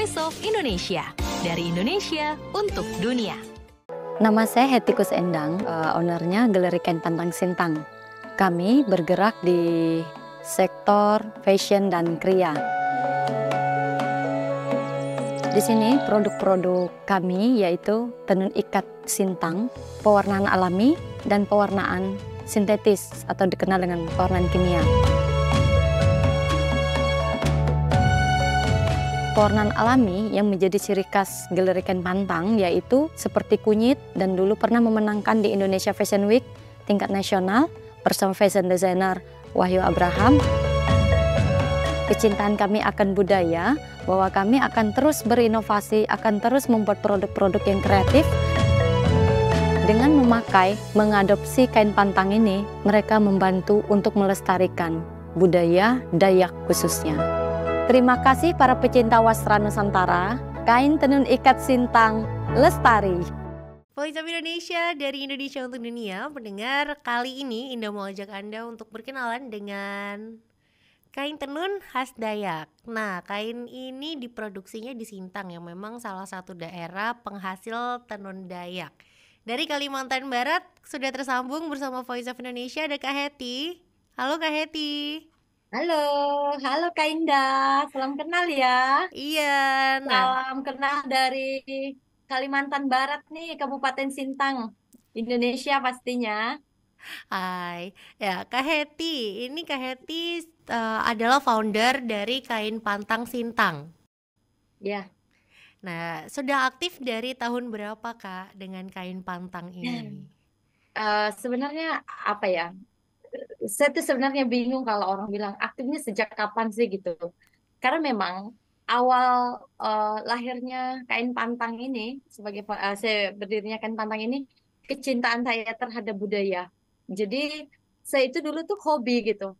Voice of Indonesia. Dari Indonesia untuk dunia. Nama saya Hetikus Endang, uh, ownernya Galeri Kain Pantang Sintang. Kami bergerak di sektor fashion dan kriya. Di sini produk-produk kami yaitu tenun ikat sintang, pewarnaan alami, dan pewarnaan sintetis atau dikenal dengan pewarnaan kimia. pepohonan alami yang menjadi ciri khas gelerikan pantang yaitu seperti kunyit dan dulu pernah memenangkan di Indonesia Fashion Week tingkat nasional bersama fashion designer Wahyu Abraham. Kecintaan kami akan budaya, bahwa kami akan terus berinovasi, akan terus membuat produk-produk yang kreatif. Dengan memakai, mengadopsi kain pantang ini, mereka membantu untuk melestarikan budaya Dayak khususnya. Terima kasih para pecinta Wasra Nusantara, kain tenun ikat sintang, lestari. Voice of Indonesia dari Indonesia untuk dunia, pendengar kali ini Indah mau ajak Anda untuk berkenalan dengan kain tenun khas Dayak. Nah, kain ini diproduksinya di Sintang yang memang salah satu daerah penghasil tenun Dayak. Dari Kalimantan Barat sudah tersambung bersama Voice of Indonesia ada Kak Heti. Halo Kak Heti. Halo, halo Kak Indah. Salam kenal ya. Iya, nah. Salam kenal dari Kalimantan Barat nih, Kabupaten Sintang, Indonesia pastinya. Hai, ya Kak Heti. Ini Kak Heti uh, adalah founder dari Kain Pantang Sintang. Ya. Nah, sudah aktif dari tahun berapa Kak dengan Kain Pantang ini? Uh, sebenarnya apa ya? saya tuh sebenarnya bingung kalau orang bilang aktifnya sejak kapan sih gitu. Karena memang awal uh, lahirnya kain pantang ini sebagai uh, saya berdirinya kain pantang ini kecintaan saya terhadap budaya. Jadi saya itu dulu tuh hobi gitu.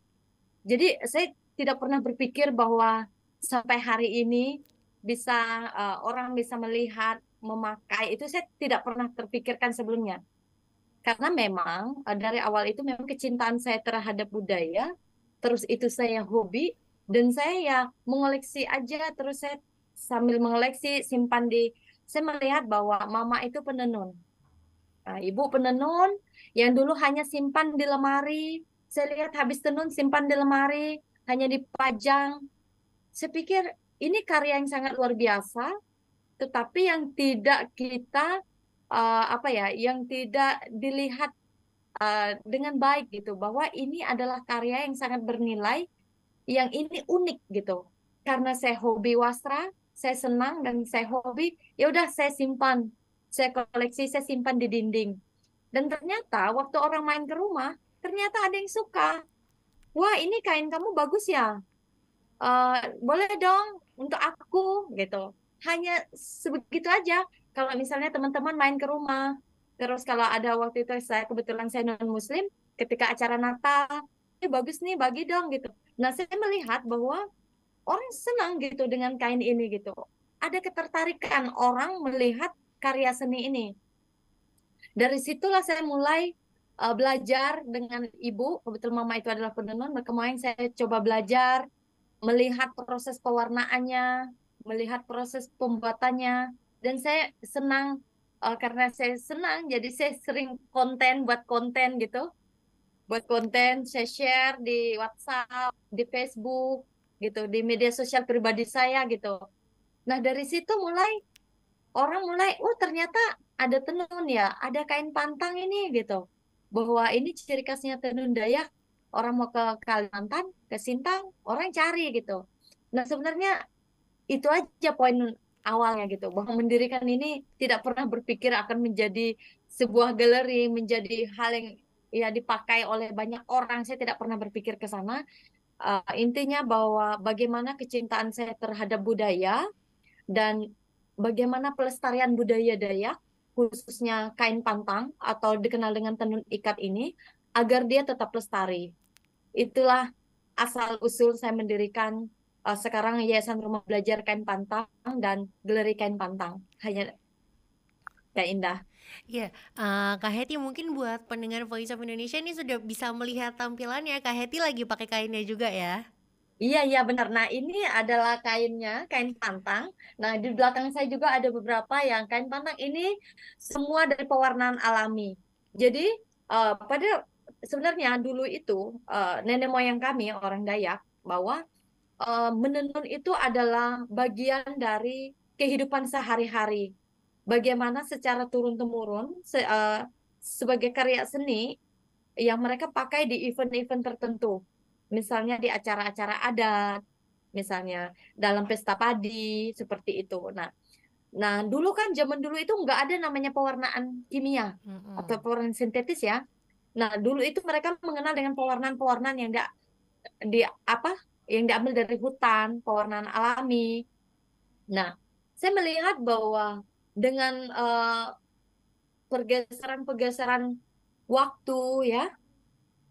Jadi saya tidak pernah berpikir bahwa sampai hari ini bisa uh, orang bisa melihat memakai itu saya tidak pernah terpikirkan sebelumnya. Karena memang eh, dari awal itu memang kecintaan saya terhadap budaya, terus itu saya hobi dan saya ya mengoleksi aja terus saya sambil mengoleksi simpan di saya melihat bahwa mama itu penenun. Nah, ibu penenun yang dulu hanya simpan di lemari, saya lihat habis tenun simpan di lemari, hanya dipajang. Saya pikir ini karya yang sangat luar biasa, tetapi yang tidak kita uh, apa ya yang tidak dilihat uh, dengan baik gitu bahwa ini adalah karya yang sangat bernilai yang ini unik gitu karena saya hobi wasra saya senang dan saya hobi ya udah saya simpan saya koleksi saya simpan di dinding dan ternyata waktu orang main ke rumah ternyata ada yang suka wah ini kain kamu bagus ya uh, boleh dong untuk aku gitu hanya sebegitu aja kalau misalnya teman-teman main ke rumah, terus kalau ada waktu itu saya kebetulan saya non muslim, ketika acara Natal, eh bagus nih bagi dong gitu. Nah saya melihat bahwa orang senang gitu dengan kain ini gitu. Ada ketertarikan orang melihat karya seni ini. Dari situlah saya mulai uh, belajar dengan ibu, kebetulan mama itu adalah penenun, kemarin saya coba belajar, melihat proses pewarnaannya, melihat proses pembuatannya, dan saya senang uh, karena saya senang jadi saya sering konten buat konten gitu buat konten saya share di WhatsApp di Facebook gitu di media sosial pribadi saya gitu nah dari situ mulai orang mulai oh ternyata ada tenun ya ada kain pantang ini gitu bahwa ini ciri khasnya tenun Dayak orang mau ke Kalimantan ke Sintang orang cari gitu nah sebenarnya itu aja poin awalnya gitu bahwa hmm. mendirikan ini tidak pernah berpikir akan menjadi sebuah galeri menjadi hal yang ya dipakai oleh banyak orang saya tidak pernah berpikir ke sana uh, intinya bahwa bagaimana kecintaan saya terhadap budaya dan bagaimana pelestarian budaya Dayak khususnya kain pantang atau dikenal dengan tenun ikat ini agar dia tetap lestari itulah asal usul saya mendirikan uh, sekarang Yayasan Rumah Belajar Kain Pantang dan Galeri Kain Pantang hanya ya indah. Ya, yeah. uh, Kak Heti mungkin buat pendengar Voice of Indonesia ini sudah bisa melihat tampilannya. Kak Heti lagi pakai kainnya juga ya? Iya, iya benar. Nah, ini adalah kainnya, kain pantang. Nah, di belakang saya juga ada beberapa yang kain pantang ini semua dari pewarnaan alami. Jadi, uh, pada sebenarnya dulu itu uh, nenek moyang kami orang Dayak bahwa uh, menenun itu adalah bagian dari kehidupan sehari-hari. Bagaimana secara turun-temurun se uh, sebagai karya seni yang mereka pakai di event-event tertentu. Misalnya di acara-acara adat, misalnya dalam pesta padi seperti itu. Nah, nah dulu kan zaman dulu itu nggak ada namanya pewarnaan kimia mm -hmm. atau pewarnaan sintetis ya. Nah, dulu itu mereka mengenal dengan pewarnaan-pewarnaan yang nggak di apa yang diambil dari hutan, pewarnaan alami. Nah, saya melihat bahwa dengan pergeseran eh, pergeseran-pergeseran waktu ya,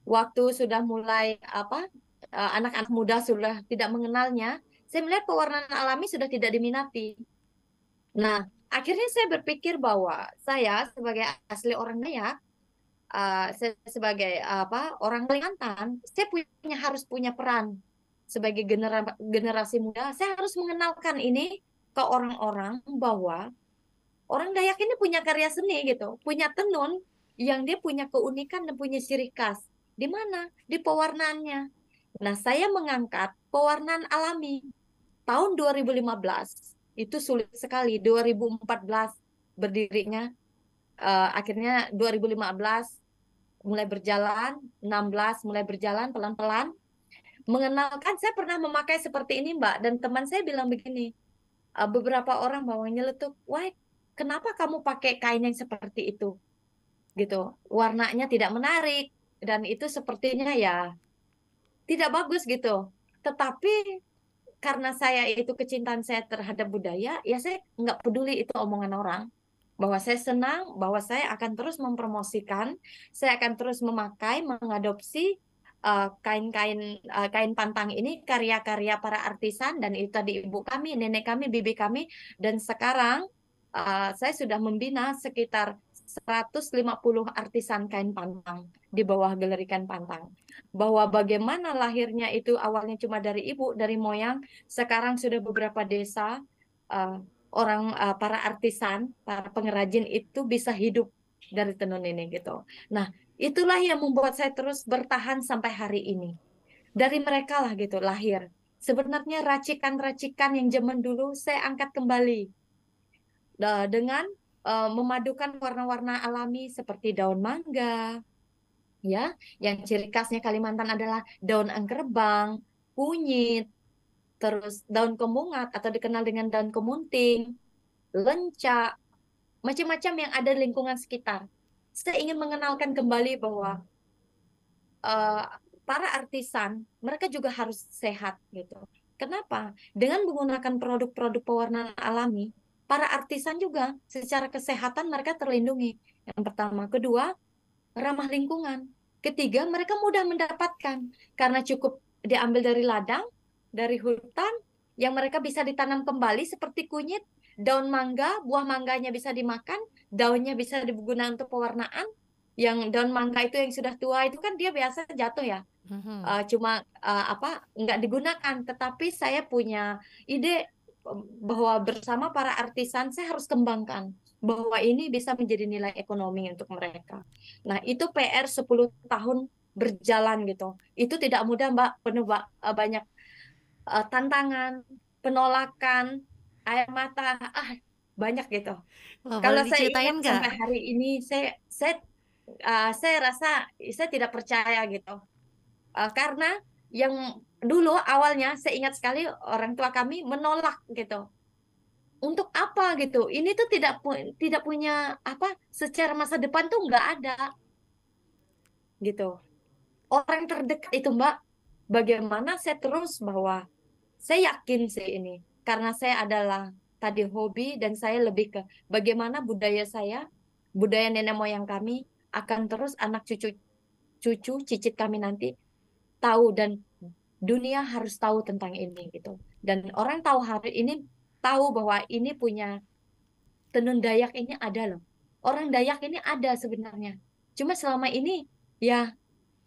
waktu sudah mulai apa anak eh, anak-anak muda sudah tidak mengenalnya, saya melihat pewarnaan alami sudah tidak diminati. Nah, akhirnya saya berpikir bahwa saya sebagai asli orang Dayak uh, ya, eh, saya sebagai uh, apa orang Kalimantan, saya punya harus punya peran sebagai genera generasi muda, saya harus mengenalkan ini ke orang-orang bahwa orang Dayak ini punya karya seni gitu, punya tenun yang dia punya keunikan dan punya ciri khas. Di mana? Di pewarnaannya. Nah, saya mengangkat pewarnaan alami. Tahun 2015 itu sulit sekali. 2014 berdirinya uh, akhirnya 2015 mulai berjalan, 16 mulai berjalan pelan-pelan mengenalkan saya pernah memakai seperti ini mbak dan teman saya bilang begini eh, beberapa orang bahwa nyeletuk wah kenapa kamu pakai kain yang seperti itu gitu warnanya tidak menarik dan itu sepertinya ya tidak bagus gitu tetapi karena saya itu kecintaan saya terhadap budaya ya saya nggak peduli itu omongan orang bahwa saya senang bahwa saya akan terus mempromosikan saya akan terus memakai mengadopsi Eh, kain-kain uh, uh, kain pantang ini karya-karya para artisan dan itu tadi ibu kami, nenek kami, bibi kami dan sekarang uh, saya sudah membina sekitar 150 artisan kain pantang di bawah galeri kain pantang. Bahwa bagaimana lahirnya itu awalnya cuma dari ibu, dari moyang, sekarang sudah beberapa desa uh, orang uh, para artisan, para pengrajin itu bisa hidup dari tenun ini gitu. Nah, Itulah yang membuat saya terus bertahan sampai hari ini. Dari mereka lah gitu lahir. Sebenarnya racikan-racikan yang zaman dulu saya angkat kembali dengan uh, memadukan warna-warna alami seperti daun mangga, ya, yang ciri khasnya Kalimantan adalah daun angkerbang, kunyit, terus daun kemungat atau dikenal dengan daun kemunting, lenca, macam-macam yang ada di lingkungan sekitar saya ingin mengenalkan kembali bahwa uh, para artisan mereka juga harus sehat gitu. Kenapa? Dengan menggunakan produk-produk pewarna alami, para artisan juga secara kesehatan mereka terlindungi. Yang pertama, kedua, ramah lingkungan. Ketiga, mereka mudah mendapatkan karena cukup diambil dari ladang, dari hutan yang mereka bisa ditanam kembali seperti kunyit daun mangga, buah mangganya bisa dimakan, daunnya bisa digunakan untuk pewarnaan. Yang daun mangga itu yang sudah tua itu kan dia biasa jatuh ya. Mm-hmm. Uh, cuma uh, apa nggak digunakan. Tetapi saya punya ide eh, bahwa bersama para artisan saya harus kembangkan bahwa ini bisa menjadi nilai ekonomi untuk mereka. Nah, itu PR 10 tahun berjalan gitu. Itu tidak mudah, Mbak, penuh banyak tantangan, penolakan, air mata ah banyak gitu. Kalau saya ingat gak? sampai hari ini saya saya uh, saya rasa saya tidak percaya gitu. Uh, karena yang dulu awalnya saya ingat sekali orang tua kami menolak gitu. Untuk apa gitu? Ini tuh tidak pu tidak punya apa secara masa depan tuh nggak ada gitu. Orang terdekat itu Mbak, bagaimana saya terus bahwa saya yakin sih ini karena saya adalah tadi hobi dan saya lebih ke bagaimana budaya saya, budaya nenek moyang kami akan terus anak cucu cucu cicit kami nanti tahu dan dunia harus tahu tentang ini gitu. Dan orang tahu hari ini tahu bahwa ini punya tenun Dayak ini ada loh. Orang Dayak ini ada sebenarnya. Cuma selama ini ya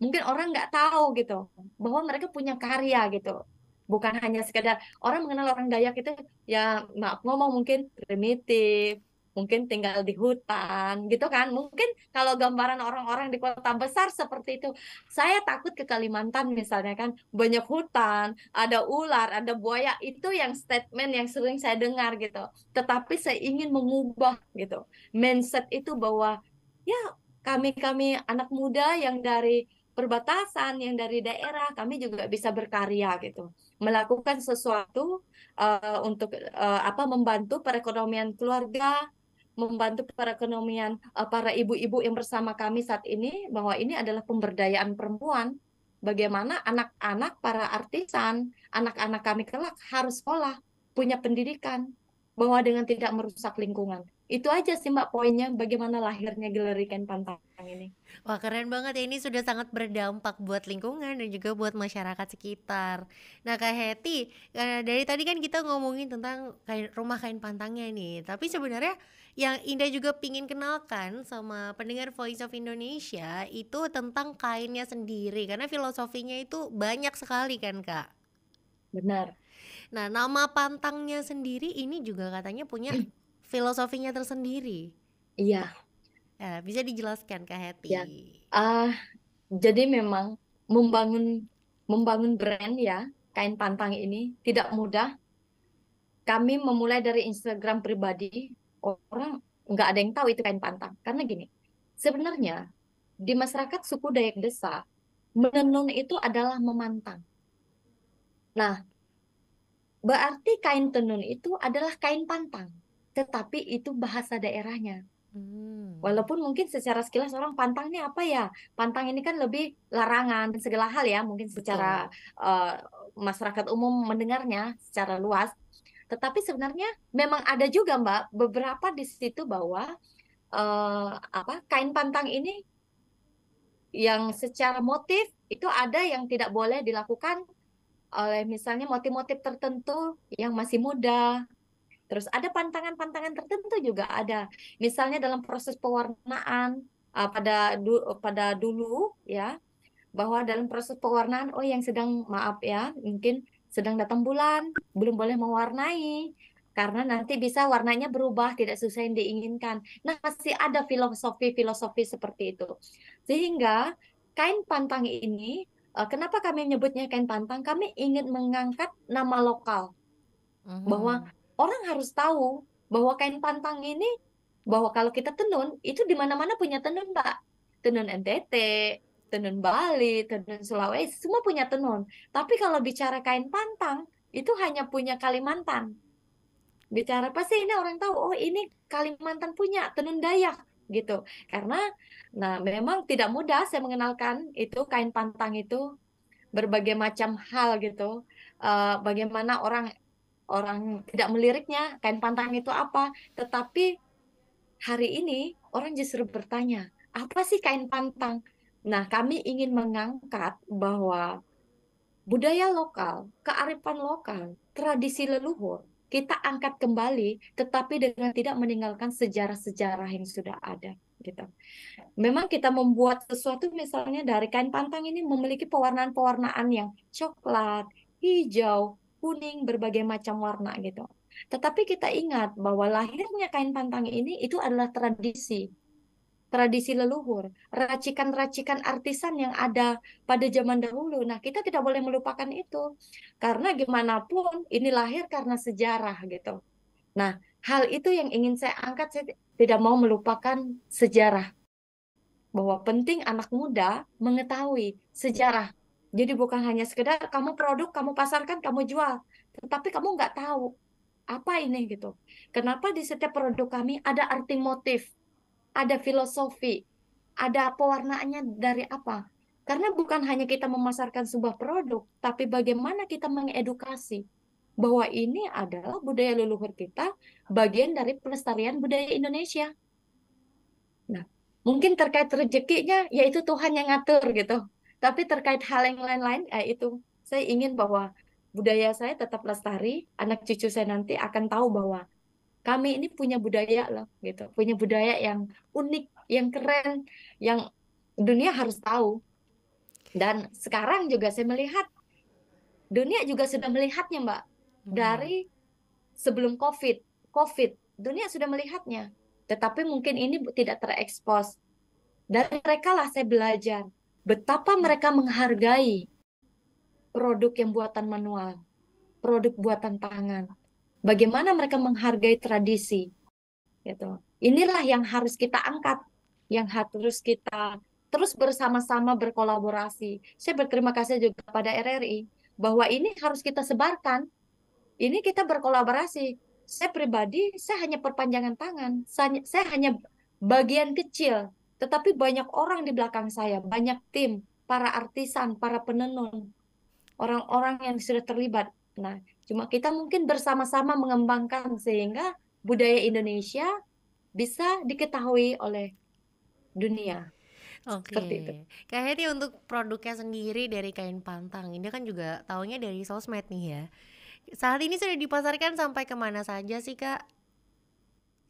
mungkin orang nggak tahu gitu bahwa mereka punya karya gitu bukan hanya sekedar orang mengenal orang Dayak itu ya maaf ngomong mungkin primitif mungkin tinggal di hutan gitu kan mungkin kalau gambaran orang-orang di kota besar seperti itu saya takut ke Kalimantan misalnya kan banyak hutan ada ular ada buaya itu yang statement yang sering saya dengar gitu tetapi saya ingin mengubah gitu mindset itu bahwa ya kami kami anak muda yang dari perbatasan yang dari daerah kami juga bisa berkarya gitu melakukan sesuatu uh, untuk uh, apa membantu perekonomian keluarga membantu perekonomian uh, para ibu-ibu yang bersama kami saat ini bahwa ini adalah pemberdayaan perempuan bagaimana anak-anak para artisan anak-anak kami kelak harus sekolah punya pendidikan bahwa dengan tidak merusak lingkungan itu aja sih mbak poinnya bagaimana lahirnya Galeri Kain Pantai sekarang ini. Wah keren banget ya ini sudah sangat berdampak buat lingkungan dan juga buat masyarakat sekitar. Nah Kak Heti, eh, dari tadi kan kita ngomongin tentang kain, rumah kain pantangnya nih, tapi sebenarnya yang Indah juga pingin kenalkan sama pendengar Voice of Indonesia itu tentang kainnya sendiri karena filosofinya itu banyak sekali kan Kak. Benar. Nah, nama pantangnya sendiri ini juga katanya punya filosofinya tersendiri. Iya, Nah, bisa dijelaskan ke Hati. Ya. Uh, jadi memang membangun membangun brand ya kain pantang ini tidak mudah. Kami memulai dari Instagram pribadi orang nggak ada yang tahu itu kain pantang karena gini sebenarnya di masyarakat suku Dayak Desa menenun itu adalah memantang. Nah, berarti kain tenun itu adalah kain pantang, tetapi itu bahasa daerahnya. Hmm. Walaupun mungkin secara sekilas orang pantang ini apa ya? Pantang ini kan lebih larangan dan segala hal ya, mungkin secara uh, masyarakat umum mendengarnya secara luas. Tetapi sebenarnya memang ada juga Mbak beberapa di situ bahwa uh, apa kain pantang ini yang secara motif itu ada yang tidak boleh dilakukan oleh misalnya motif-motif tertentu yang masih muda Terus ada pantangan-pantangan tertentu juga ada. Misalnya dalam proses pewarnaan uh, pada du, pada dulu ya bahwa dalam proses pewarnaan oh yang sedang maaf ya mungkin sedang datang bulan belum boleh mewarnai karena nanti bisa warnanya berubah tidak sesuai yang diinginkan. Nah, masih ada filosofi-filosofi seperti itu. Sehingga kain pantang ini eh, kenapa kami menyebutnya kain pantang? Kami ingin mengangkat nama lokal. -hmm. Bahwa orang harus tahu bahwa kain pantang ini bahwa kalau kita tenun itu di mana-mana punya tenun mbak tenun NTT tenun Bali tenun Sulawesi semua punya tenun tapi kalau bicara kain pantang itu hanya punya Kalimantan bicara pasti ini orang tahu oh ini Kalimantan punya tenun Dayak gitu karena nah memang tidak mudah saya mengenalkan itu kain pantang itu berbagai macam hal gitu uh, bagaimana orang orang tidak meliriknya kain pantang itu apa tetapi hari ini orang justru bertanya apa sih kain pantang nah kami ingin mengangkat bahwa budaya lokal kearifan lokal tradisi leluhur kita angkat kembali tetapi dengan tidak meninggalkan sejarah-sejarah yang sudah ada gitu. Memang kita membuat sesuatu misalnya dari kain pantang ini memiliki pewarnaan-pewarnaan yang coklat, hijau, kuning, berbagai macam warna gitu. Tetapi kita ingat bahwa lahirnya kain pantang ini itu adalah tradisi. Tradisi leluhur, racikan-racikan artisan yang ada pada zaman dahulu. Nah, kita tidak boleh melupakan itu. Karena gimana pun ini lahir karena sejarah gitu. Nah, hal itu yang ingin saya angkat, saya tidak mau melupakan sejarah. Bahwa penting anak muda mengetahui sejarah jadi bukan hanya sekedar kamu produk, kamu pasarkan, kamu jual, tetapi kamu nggak tahu apa ini gitu. Kenapa di setiap produk kami ada arti motif, ada filosofi, ada pewarnaannya dari apa? Karena bukan hanya kita memasarkan sebuah produk, tapi bagaimana kita mengedukasi bahwa ini adalah budaya leluhur kita, bagian dari pelestarian budaya Indonesia. Nah, mungkin terkait rezekinya yaitu Tuhan yang ngatur gitu. Tapi terkait hal yang lain-lain, eh, itu saya ingin bahwa budaya saya tetap lestari, anak cucu saya nanti akan tahu bahwa kami ini punya budaya loh, gitu, punya budaya yang unik, yang keren, yang dunia harus tahu. Dan sekarang juga saya melihat dunia juga sudah melihatnya, Mbak, hmm. dari sebelum COVID, COVID dunia sudah melihatnya, tetapi mungkin ini tidak terekspos. Dan mereka lah saya belajar betapa hmm. mereka menghargai produk yang buatan manual, produk buatan tangan. Bagaimana mereka menghargai tradisi. Gitu. Inilah yang harus kita angkat, yang harus kita terus bersama-sama berkolaborasi. Saya berterima kasih juga pada RRI bahwa ini harus kita sebarkan. Ini kita berkolaborasi. Saya pribadi, saya hanya perpanjangan tangan. saya hanya bagian kecil tetapi banyak orang di belakang saya, banyak tim, para artisan, para penenun, orang-orang yang sudah terlibat. Nah, cuma kita mungkin bersama-sama mengembangkan sehingga budaya Indonesia bisa diketahui oleh dunia. Oke. Okay. Kak Heri untuk produknya sendiri dari kain pantang ini kan juga taunya dari sosmed nih ya. Saat ini sudah dipasarkan sampai kemana saja sih kak?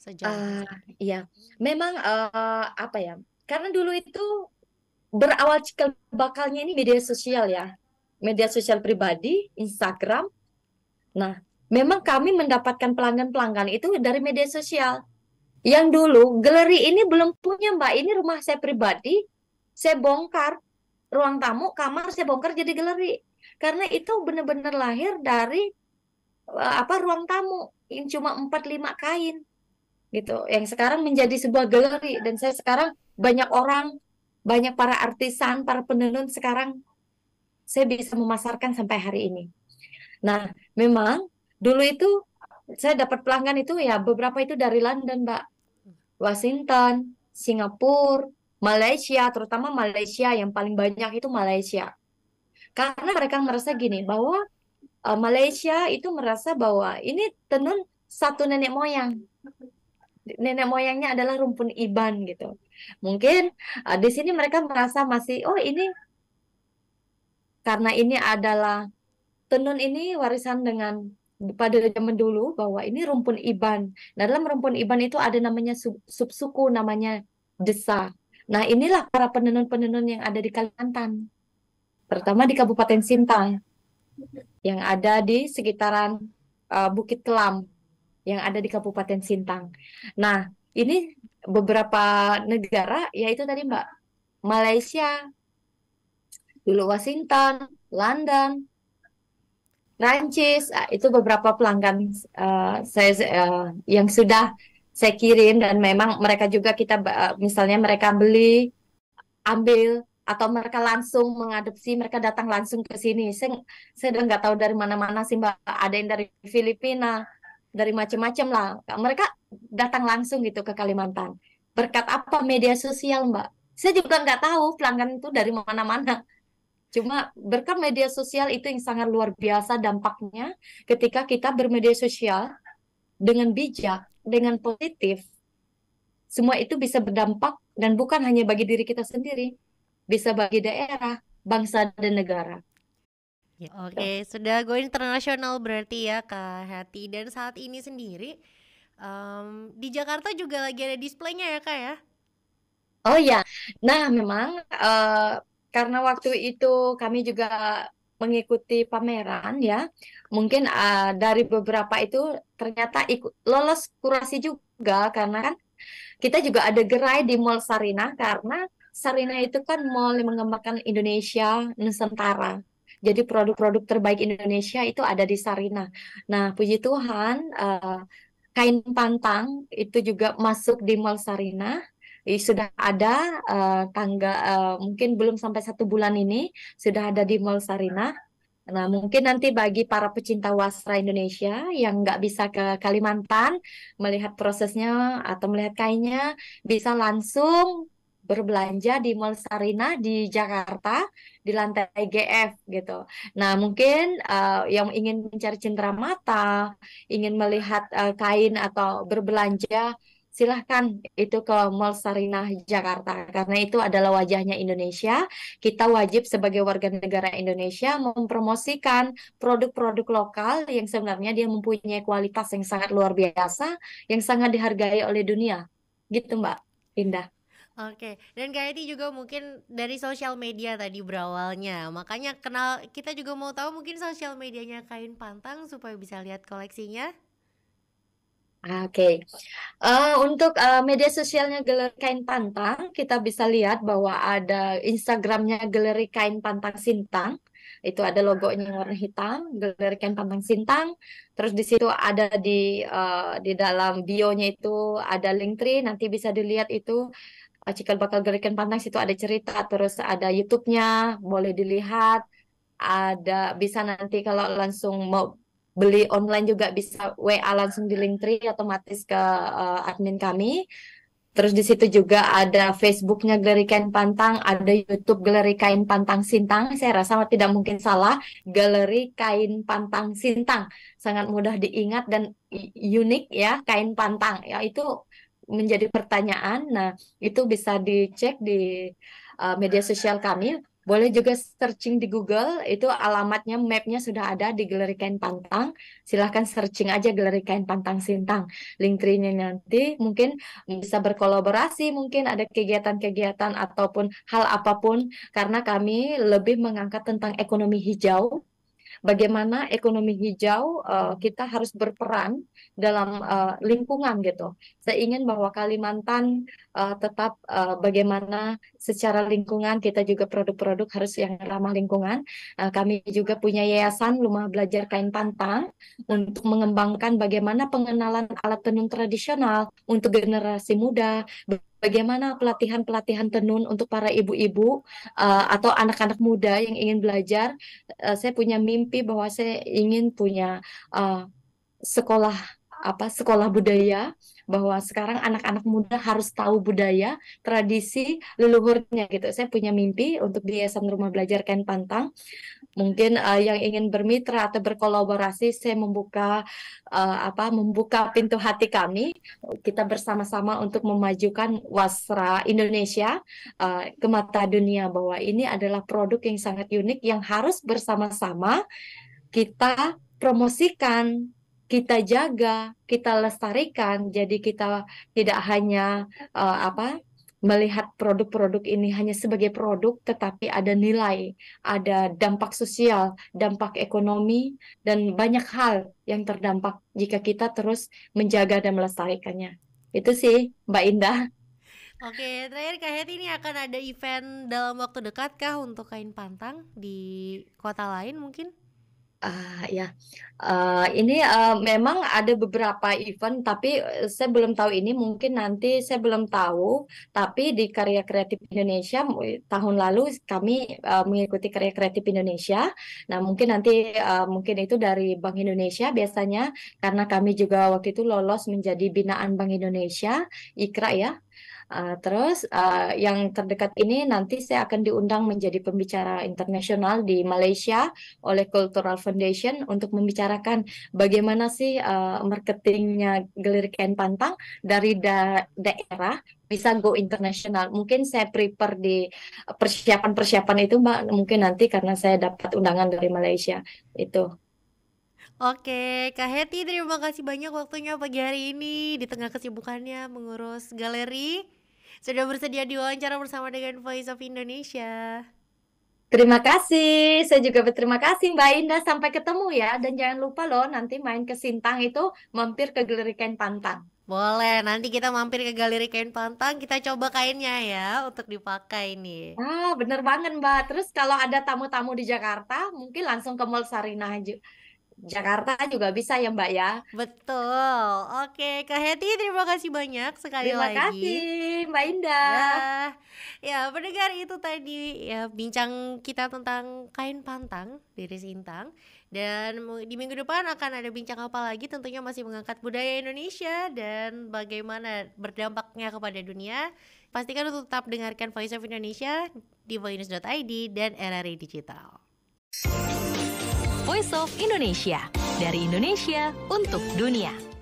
Sejauh Ah, iya. Memang uh, apa ya, karena dulu itu berawal cikal bakalnya ini media sosial ya. Media sosial pribadi, Instagram. Nah, memang kami mendapatkan pelanggan-pelanggan itu dari media sosial. Yang dulu galeri ini belum punya, Mbak. Ini rumah saya pribadi. Saya bongkar ruang tamu, kamar saya bongkar jadi galeri. Karena itu benar-benar lahir dari eh, apa ruang tamu yang cuma 4 5 kain gitu yang sekarang menjadi sebuah galeri dan saya sekarang banyak orang banyak para artisan para penenun sekarang saya bisa memasarkan sampai hari ini nah memang dulu itu saya dapat pelanggan itu ya beberapa itu dari London mbak Washington Singapura Malaysia terutama Malaysia yang paling banyak itu Malaysia karena mereka merasa gini bahwa eh, Malaysia itu merasa bahwa ini tenun satu nenek moyang nenek moyangnya adalah rumpun Iban gitu. Mungkin uh, di sini mereka merasa masih oh ini karena ini adalah tenun ini warisan dengan pada zaman dulu bahwa ini rumpun Iban. Nah, dalam rumpun Iban itu ada namanya sub, subsuku namanya Desa. Nah, inilah para penenun-penenun yang ada di Kalimantan. Terutama di Kabupaten Sintang yang ada di sekitaran uh, Bukit Kelam yang ada di Kabupaten Sintang. Nah, ini beberapa negara yaitu tadi Mbak Malaysia, dulu Washington, London, Prancis, ah, itu beberapa pelanggan uh, saya uh, yang sudah saya kirim dan memang mereka juga kita uh, misalnya mereka beli, ambil atau mereka langsung mengadopsi, mereka datang langsung ke sini. Saya saya udah nggak tahu dari mana-mana sih mbak. Ada yang dari Filipina, dari macam-macam lah. Mereka datang langsung gitu ke Kalimantan. Berkat apa media sosial, Mbak? Saya juga nggak tahu pelanggan itu dari mana-mana. Cuma berkat media sosial itu yang sangat luar biasa dampaknya ketika kita bermedia sosial dengan bijak, dengan positif, semua itu bisa berdampak dan bukan hanya bagi diri kita sendiri, bisa bagi daerah, bangsa dan negara. Gitu. Oke, okay, sudah go internasional berarti ya Kak Hati. Dan saat ini sendiri um, di Jakarta juga lagi ada displaynya ya Kak ya? Oh ya, nah memang uh, karena waktu itu kami juga mengikuti pameran ya, mungkin uh, dari beberapa itu ternyata ikut lolos kurasi juga karena kan kita juga ada gerai di Mall Sarina karena Sarina itu kan mall yang mengembangkan Indonesia Nusantara jadi produk-produk terbaik Indonesia itu ada di Sarina. Nah, puji Tuhan uh, kain pantang itu juga masuk di Mall Sarina sudah ada uh, tangga uh, mungkin belum sampai satu bulan ini sudah ada di Mall Sarina. Nah mungkin nanti bagi para pecinta wasra Indonesia yang nggak bisa ke Kalimantan melihat prosesnya atau melihat kainnya bisa langsung berbelanja di Mall Sarina di Jakarta di lantai GF gitu. Nah mungkin uh, yang ingin mencari cendera mata, ingin melihat uh, kain atau berbelanja silahkan itu ke Mall Sarina Jakarta karena itu adalah wajahnya Indonesia kita wajib sebagai warga negara Indonesia mempromosikan produk-produk lokal yang sebenarnya dia mempunyai kualitas yang sangat luar biasa yang sangat dihargai oleh dunia gitu Mbak Indah Oke, dan kayaknya juga mungkin dari sosial media tadi berawalnya, makanya kenal kita juga mau tahu mungkin sosial medianya Kain Pantang supaya bisa lihat koleksinya. Oke, okay. uh, eh, untuk uh, media sosialnya Galeri Kain Pantang, kita bisa lihat bahwa ada Instagramnya Galeri Kain Pantang Sintang, itu ada logonya yang warna hitam, Galeri Kain Pantang Sintang. Terus di situ ada di uh, di dalam bio-nya itu ada link tree, nanti bisa dilihat itu Cikal Bakal Gerikan Pantang situ ada cerita, terus ada YouTube-nya, boleh dilihat. Ada bisa nanti kalau langsung mau beli online juga bisa WA langsung di link tree otomatis ke uh, admin kami. Terus di situ juga ada Facebooknya Galeri Kain Pantang, ada YouTube Galeri Kain Pantang Sintang. Saya rasa tidak mungkin salah, Galeri Kain Pantang Sintang sangat mudah diingat dan unik ya kain pantang. Ya itu menjadi pertanyaan. Nah, itu bisa dicek di uh, media sosial kami. Boleh juga searching di Google, itu alamatnya, mapnya sudah ada di Galeri Kain Pantang. Silahkan searching aja Galeri Kain Pantang Sintang. Link nya nanti mungkin bisa berkolaborasi, mungkin ada kegiatan-kegiatan ataupun hal apapun. Karena kami lebih mengangkat tentang ekonomi hijau bagaimana ekonomi hijau uh, kita harus berperan dalam uh, lingkungan gitu. Saya ingin bahwa Kalimantan uh, tetap uh, bagaimana secara lingkungan kita juga produk-produk harus yang ramah lingkungan. Uh, kami juga punya yayasan Rumah Belajar Kain Pantang untuk mengembangkan bagaimana pengenalan alat tenun tradisional untuk generasi muda bagaimana pelatihan-pelatihan tenun untuk para ibu-ibu uh, atau anak-anak muda yang ingin belajar. Uh, saya punya mimpi bahwa saya ingin punya uh, sekolah apa sekolah budaya bahwa sekarang anak-anak muda harus tahu budaya, tradisi leluhurnya gitu. Saya punya mimpi untuk di Yayasan Rumah Belajar kain Pantang mungkin uh, yang ingin bermitra atau berkolaborasi saya membuka uh, apa membuka pintu hati kami kita bersama-sama untuk memajukan Wasra Indonesia uh, ke mata dunia bahwa ini adalah produk yang sangat unik yang harus bersama-sama kita promosikan kita jaga kita lestarikan jadi kita tidak hanya uh, apa melihat produk-produk ini hanya sebagai produk, tetapi ada nilai, ada dampak sosial, dampak ekonomi, dan banyak hal yang terdampak jika kita terus menjaga dan melestarikannya. Itu sih, Mbak Indah. Oke, terakhir Kak Heti ini akan ada event dalam waktu dekat kah untuk kain pantang di kota lain mungkin? Ah ya, uh, ini, uh, memang ada beberapa event, tapi, eh, saya belum tahu ini mungkin nanti saya belum tahu, tapi di Karya Kreatif Indonesia tahun lalu kami, uh, mengikuti Karya Kreatif Indonesia. Nah mungkin nanti, uh, mungkin itu dari Bank Indonesia biasanya, karena kami juga waktu itu lolos menjadi binaan Bank Indonesia, IKRA ya. Uh, terus uh, yang terdekat ini nanti saya akan diundang menjadi pembicara internasional di Malaysia oleh Cultural Foundation untuk membicarakan bagaimana sih uh, marketingnya gelir kain Pantang dari da daerah bisa go internasional. Mungkin saya prepare di persiapan-persiapan itu Mbak mungkin nanti karena saya dapat undangan dari Malaysia itu. Oke, Kak Heti terima kasih banyak waktunya pagi hari ini di tengah kesibukannya mengurus galeri sudah bersedia diwawancara bersama dengan Voice of Indonesia. Terima kasih. Saya juga berterima kasih Mbak Indah. Sampai ketemu ya. Dan jangan lupa loh nanti main ke Sintang itu mampir ke Galeri Kain Pantang. Boleh, nanti kita mampir ke Galeri Kain Pantang, kita coba kainnya ya untuk dipakai nih. Ah, bener banget Mbak. Terus kalau ada tamu-tamu di Jakarta, mungkin langsung ke Mall Sarinah aja. Jakarta juga bisa ya Mbak ya. Betul. Oke, Kak Heti terima kasih banyak sekali terima lagi. Terima kasih Mbak Indah. Ya, ya pendengar itu tadi ya bincang kita tentang kain pantang dari Sintang dan di minggu depan akan ada bincang apa lagi tentunya masih mengangkat budaya Indonesia dan bagaimana berdampaknya kepada dunia. Pastikan untuk tetap dengarkan Voice of Indonesia di voinus.id dan RRI Digital. Voice of Indonesia. Dari Indonesia untuk dunia.